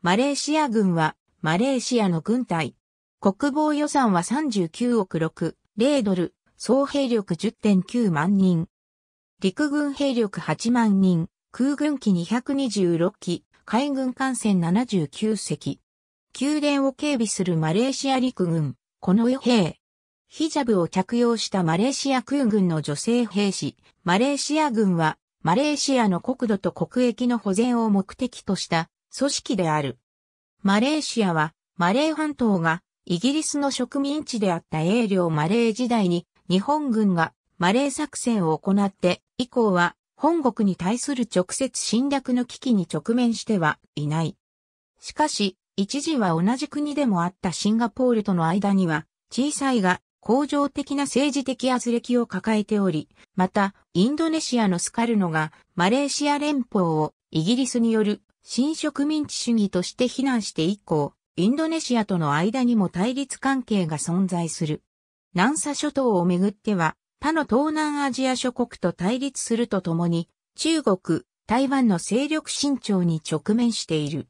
マレーシア軍は、マレーシアの軍隊。国防予算は39億6、0ドル、総兵力10.9万人。陸軍兵力8万人、空軍機226機、海軍艦船79隻。宮殿を警備するマレーシア陸軍、この予兵。ヒジャブを着用したマレーシア空軍の女性兵士、マレーシア軍は、マレーシアの国土と国益の保全を目的とした組織である。マレーシアは、マレー半島がイギリスの植民地であった英領マレー時代に日本軍がマレー作戦を行って以降は本国に対する直接侵略の危機に直面してはいない。しかし、一時は同じ国でもあったシンガポールとの間には小さいが恒常的な政治的圧力を抱えており、またインドネシアのスカルノがマレーシア連邦をイギリスによる新植民地主義として非難して以降、インドネシアとの間にも対立関係が存在する。南沙諸島をめぐっては、他の東南アジア諸国と対立するとともに、中国、台湾の勢力伸長に直面している。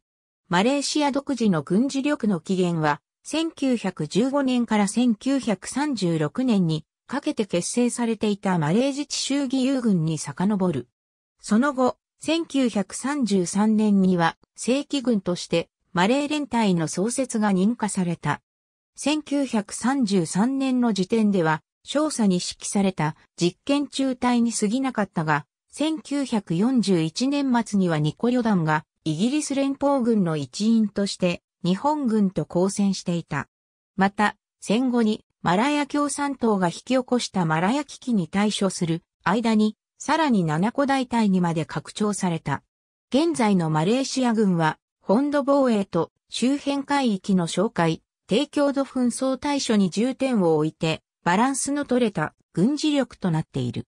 マレーシア独自の軍事力の起源は、1915年から1936年にかけて結成されていたマレー自治州義勇軍に遡る。その後、1933年には正規軍としてマレー連隊の創設が認可された。1933年の時点では少佐に指揮された実験中隊に過ぎなかったが、1941年末にはニコ旅団がイギリス連邦軍の一員として日本軍と交戦していた。また、戦後にマラヤ共産党が引き起こしたマラヤ危機に対処する間にさらに7個大隊にまで拡張された。現在のマレーシア軍は、本土防衛と周辺海域の紹介、低強度紛争対処に重点を置いて、バランスの取れた軍事力となっている。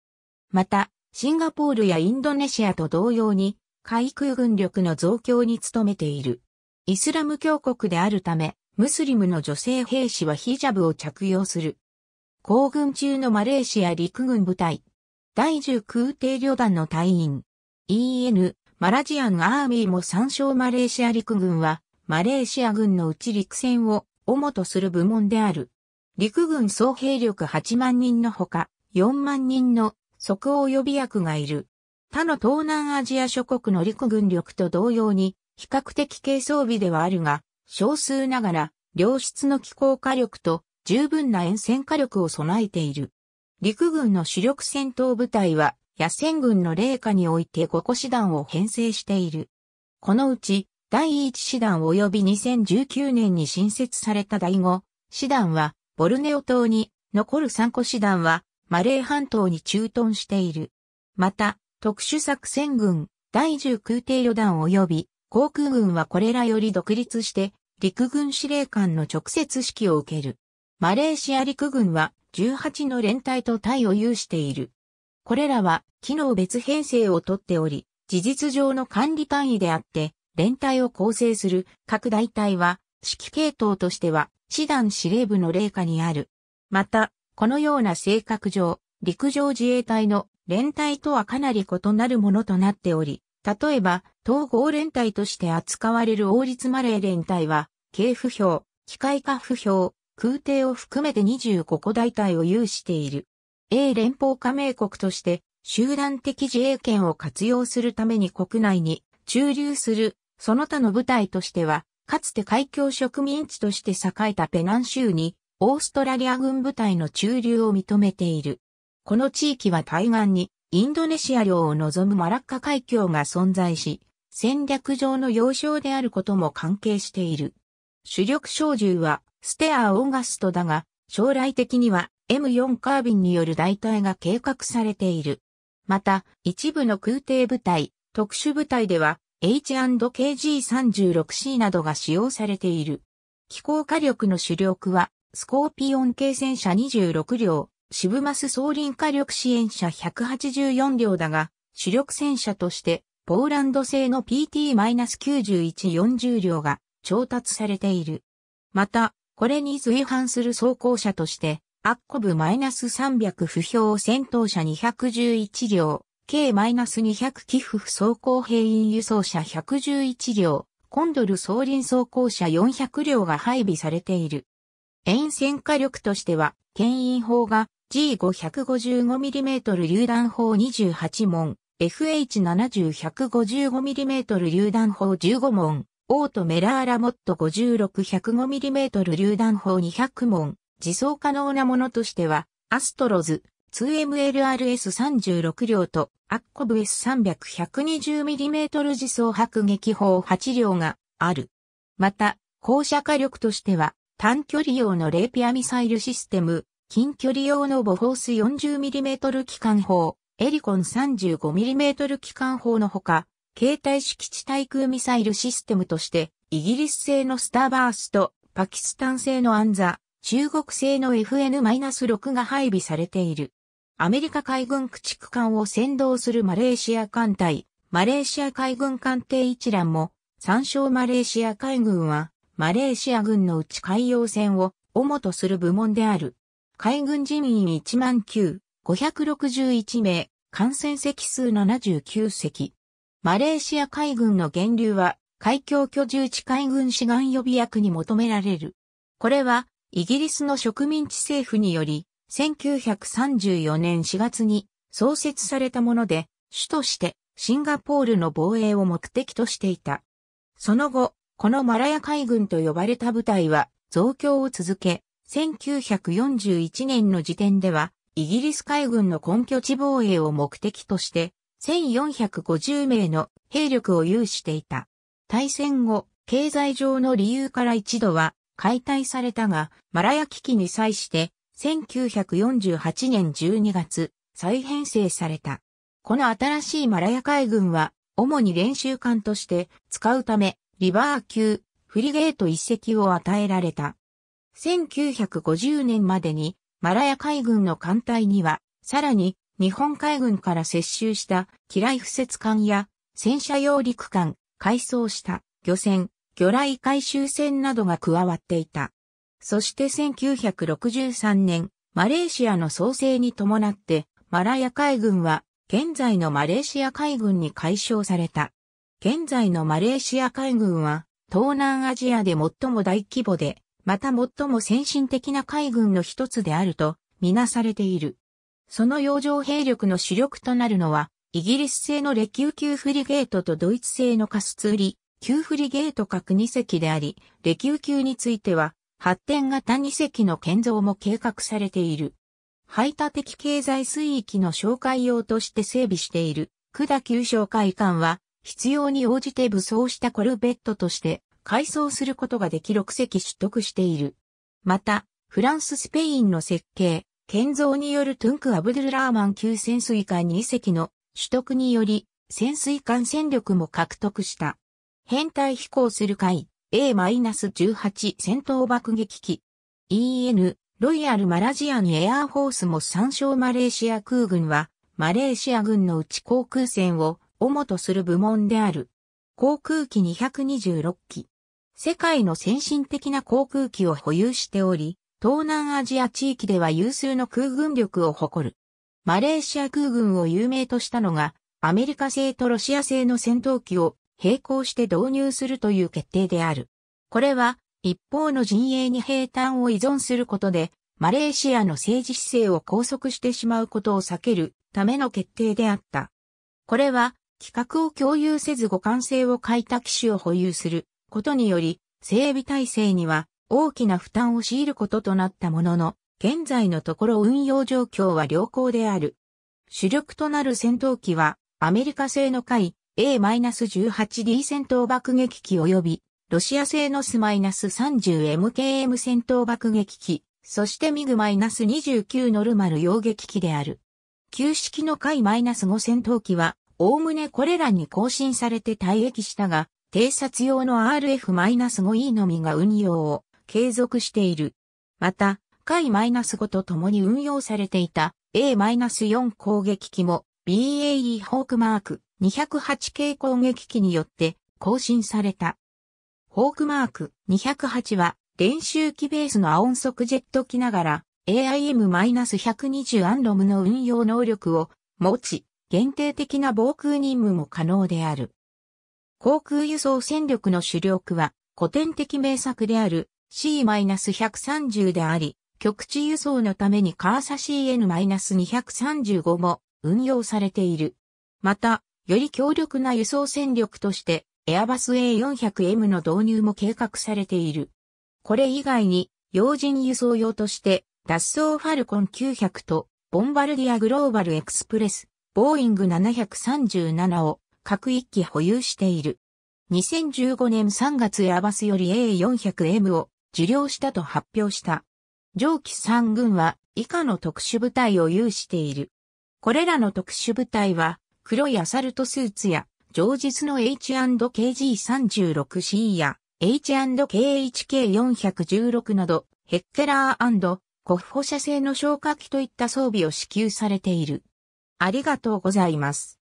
また、シンガポールやインドネシアと同様に、海空軍力の増強に努めている。イスラム教国であるため、ムスリムの女性兵士はヒジャブを着用する。航軍中のマレーシア陸軍部隊、第10空挺旅団の隊員。EN、マラジアンアーミーも参照マレーシア陸軍は、マレーシア軍のうち陸戦を主とする部門である。陸軍総兵力8万人のほか、4万人の即応予備役がいる。他の東南アジア諸国の陸軍力と同様に、比較的軽装備ではあるが、少数ながら、良質の気候火力と十分な沿線火力を備えている。陸軍の主力戦闘部隊は、野戦軍の霊下において5個師団を編成している。このうち、第1師団及び2019年に新設された第5師団は、ボルネオ島に、残る3個師団は、マレー半島に駐屯している。また、特殊作戦軍、第10空挺旅団及び、航空軍はこれらより独立して、陸軍司令官の直接指揮を受ける。マレーシア陸軍は18の連隊と隊を有している。これらは機能別編成をとっており、事実上の管理単位であって、連隊を構成する各大隊は、指揮系統としては、師団司令部の霊下にある。また、このような性格上、陸上自衛隊の連隊とはかなり異なるものとなっており、例えば、統合連隊として扱われる王立マレー連隊は、系不評、機械化不評、空挺を含めて25個大隊を有している。英連邦加盟国として集団的自衛権を活用するために国内に駐留するその他の部隊としては、かつて海峡植民地として栄えたペナン州にオーストラリア軍部隊の駐留を認めている。この地域は対岸にインドネシア領を望むマラッカ海峡が存在し、戦略上の要衝であることも関係している。主力小銃はステアー・オーガストだが、将来的には M4 カービンによる代替が計画されている。また、一部の空挺部隊、特殊部隊では H&KG36C などが使用されている。機構火力の主力は、スコーピオン系戦車26両、シブマス総輪火力支援車184両だが、主力戦車として、ポーランド製の PT-9140 両が調達されている。また、これに随伴する装甲車として、アッコブ -300 不評戦闘車211両、計 -200 寄付装甲兵員輸送車111両、コンドル総輪装甲車400両が配備されている。遠線火力としては、牽引砲が G555mm 榴弾砲28門、FH70155mm 榴弾砲15門、オートメラーラモット 56-105mm 榴弾砲200門、自走可能なものとしては、アストロズ 2MLRS36 両とアッコブ S300-120mm 自走迫撃砲8両がある。また、放射火力としては、短距離用のレーピアミサイルシステム、近距離用のボフォース 40mm 機関砲、エリコン 35mm 機関砲のほか、携帯式地対空ミサイルシステムとして、イギリス製のスターバースと、パキスタン製のアンザ、中国製の FN-6 が配備されている。アメリカ海軍駆逐艦を先導するマレーシア艦隊、マレーシア海軍艦艇一覧も、参照マレーシア海軍は、マレーシア軍のうち海洋船を主とする部門である。海軍人員1万9、561名、艦船席数79隻。マレーシア海軍の源流は、海峡居住地海軍志願予備役に求められる。これは、イギリスの植民地政府により、1934年4月に創設されたもので、主としてシンガポールの防衛を目的としていた。その後、このマラヤ海軍と呼ばれた部隊は増強を続け、1941年の時点では、イギリス海軍の根拠地防衛を目的として、1450名の兵力を有していた。大戦後、経済上の理由から一度は解体されたが、マラヤ危機に際して1948年12月、再編成された。この新しいマラヤ海軍は、主に練習艦として使うため、リバー級、フリゲート一隻を与えられた。1950年までに、マラヤ海軍の艦隊には、さらに日本海軍から接収した機雷敷設艦や戦車用陸艦、改装した漁船、魚雷回収船などが加わっていた。そして1963年、マレーシアの創生に伴って、マラヤ海軍は現在のマレーシア海軍に解消された。現在のマレーシア海軍は東南アジアで最も大規模で、また最も先進的な海軍の一つであるとみなされている。その洋上兵力の主力となるのは、イギリス製のレキュー級フリゲートとドイツ製のカスツーリ、旧フリゲート各2隻であり、レキュー級については、発展型2隻の建造も計画されている。排他的経済水域の紹介用として整備している、管急紹介艦は、必要に応じて武装したコルベットとして改装することができ6隻取得している。また、フランス・スペインの設計、建造によるトゥンク・アブドゥルラーマン級潜水艦2隻の取得により、潜水艦戦力も獲得した。編隊飛行する会 A-18 戦闘爆撃機 EN ロイヤルマラジアンエアーフォースも参照マレーシア空軍はマレーシア軍のうち航空船を主とする部門である。航空機226機。世界の先進的な航空機を保有しており、東南アジア地域では有数の空軍力を誇る。マレーシア空軍を有名としたのが、アメリカ製とロシア製の戦闘機を並行して導入するという決定である。これは、一方の陣営に兵隊を依存することで、マレーシアの政治姿勢を拘束してしまうことを避けるための決定であった。これは、企画を共有せず互換性を欠いた機種を保有することにより、整備体制には大きな負担を強いることとなったものの、現在のところ運用状況は良好である。主力となる戦闘機は、アメリカ製の海 A-18D 戦闘爆撃機及び、ロシア製のス -30MKM 戦闘爆撃機、そしてミグ -29 ノルマル溶撃機である。旧式の海 -5 戦闘機は、おおむねこれらに更新されて退役したが、偵察用の RF-5E のみが運用を継続している。また、回 -5 と共に運用されていた A-4 攻撃機も BAE ホークマーク208系攻撃機によって更新された。ホークマーク208は練習機ベースのアオソ速ジェット機ながら AIM-120 アンロムの運用能力を持ち、限定的な防空任務も可能である。航空輸送戦力の主力は古典的名作である C-130 であり、極地輸送のためにカーサ CN-235 も運用されている。また、より強力な輸送戦力として、エアバス A400M の導入も計画されている。これ以外に、要人輸送用として、脱走ファルコン900と、ボンバルディアグローバルエクスプレス、ボーイング737を各一機保有している。2015年3月エアバスより A400M を受領したと発表した。上記3軍は以下の特殊部隊を有している。これらの特殊部隊は、黒いアサルトスーツや、常日の H&KG36C や、H&KHK416 など、ヘッケラーコッフ補射製の消火器といった装備を支給されている。ありがとうございます。